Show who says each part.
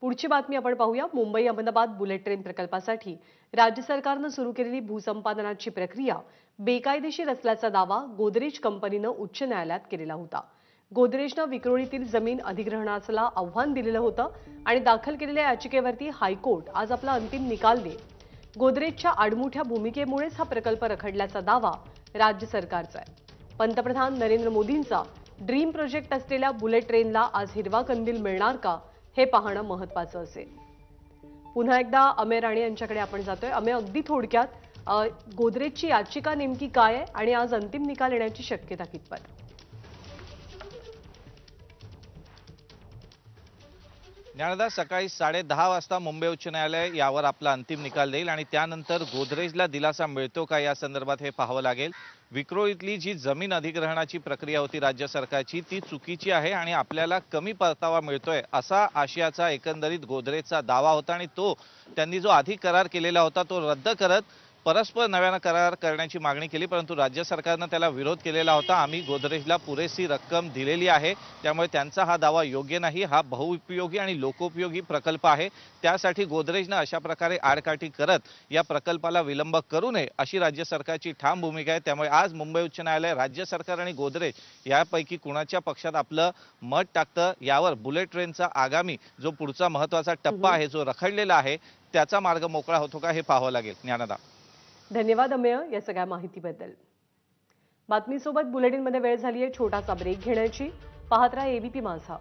Speaker 1: पुढची बातमी आपण पाहूया मुंबई अहमदाबाद बुलेट ट्रेन प्रकल्पासाठी राज्य सरकारनं सुरू केलेली भूसंपादनाची प्रक्रिया बेकायदेशीर असल्याचा दावा गोदरेज कंपनीनं उच्च न्यायालयात केलेला होता गोदरेजनं विक्रोळीतील जमीन अधिग्रहणाला आव्हान दिलेलं होतं आणि दाखल केलेल्या याचिकेवरती हायकोर्ट आज आपला अंतिम निकाल दे गोदरेजच्या आडमुठ्या भूमिकेमुळेच हा प्रकल्प रखडल्याचा दावा राज्य सरकारचा आहे पंतप्रधान नरेंद्र मोदींचा ड्रीम प्रोजेक्ट असलेल्या बुलेट ट्रेनला आज हिरवा कंदील मिळणार का हे पाहणं महत्वाचं असेल पुन्हा एकदा अमेर राणे यांच्याकडे आपण जातोय आम्ही अगदी थोडक्यात गोदरेजची याचिका नेमकी काय आहे आणि आज अंतिम निकाल येण्याची शक्यता कितपत
Speaker 2: ज्ञानदा सकाळी साडेदहा वाजता मुंबई उच्च न्यायालय यावर आपला अंतिम निकाल देईल आणि त्यानंतर गोदरेजला दिलासा मिळतो का या संदर्भात हे पाहावं लागेल विक्रोळीतली जी जमीन अधिग्रहणाची प्रक्रिया होती राज्य सरकारची ती चुकीची आहे आणि आपल्याला कमी परतावा मिळतोय असा आशियाचा एकंदरीत गोदरेजचा दावा होता आणि तो त्यांनी जो आधी करार केलेला होता तो रद्द करत परस्पर नव्यानं करार करण्याची मागणी केली परंतु राज्य सरकारनं त्याला विरोध केलेला होता आम्ही गोदरेजला पुरेशी रक्कम दिलेली आहे त्यामुळे त्यांचा हा दावा योग्य नाही हा बहुउपयोगी आणि लोकोपयोगी प्रकल्प आहे त्यासाठी गोदरेजनं अशा प्रकारे आडकाठी करत या प्रकल्पाला विलंब करू नये अशी राज्य सरकारची ठाम भूमिका आहे त्यामुळे आज मुंबई उच्च न्यायालय राज्य सरकार आणि गोदरेज यापैकी कुणाच्या पक्षात आपलं मत टाकतं यावर बुलेट ट्रेनचा आगामी जो पुढचा महत्वाचा टप्पा आहे जो रखडलेला आहे त्याचा मार्ग मोकळा होतो का हे पाहावं लागेल ज्ञानदा
Speaker 1: धन्यवाद अमेय या सगळ्या माहितीबद्दल बातमीसोबत बुलेटिनमध्ये वेळ झाली आहे छोटासा ब्रेक घेण्याची पाहत राहा एबीपी माझा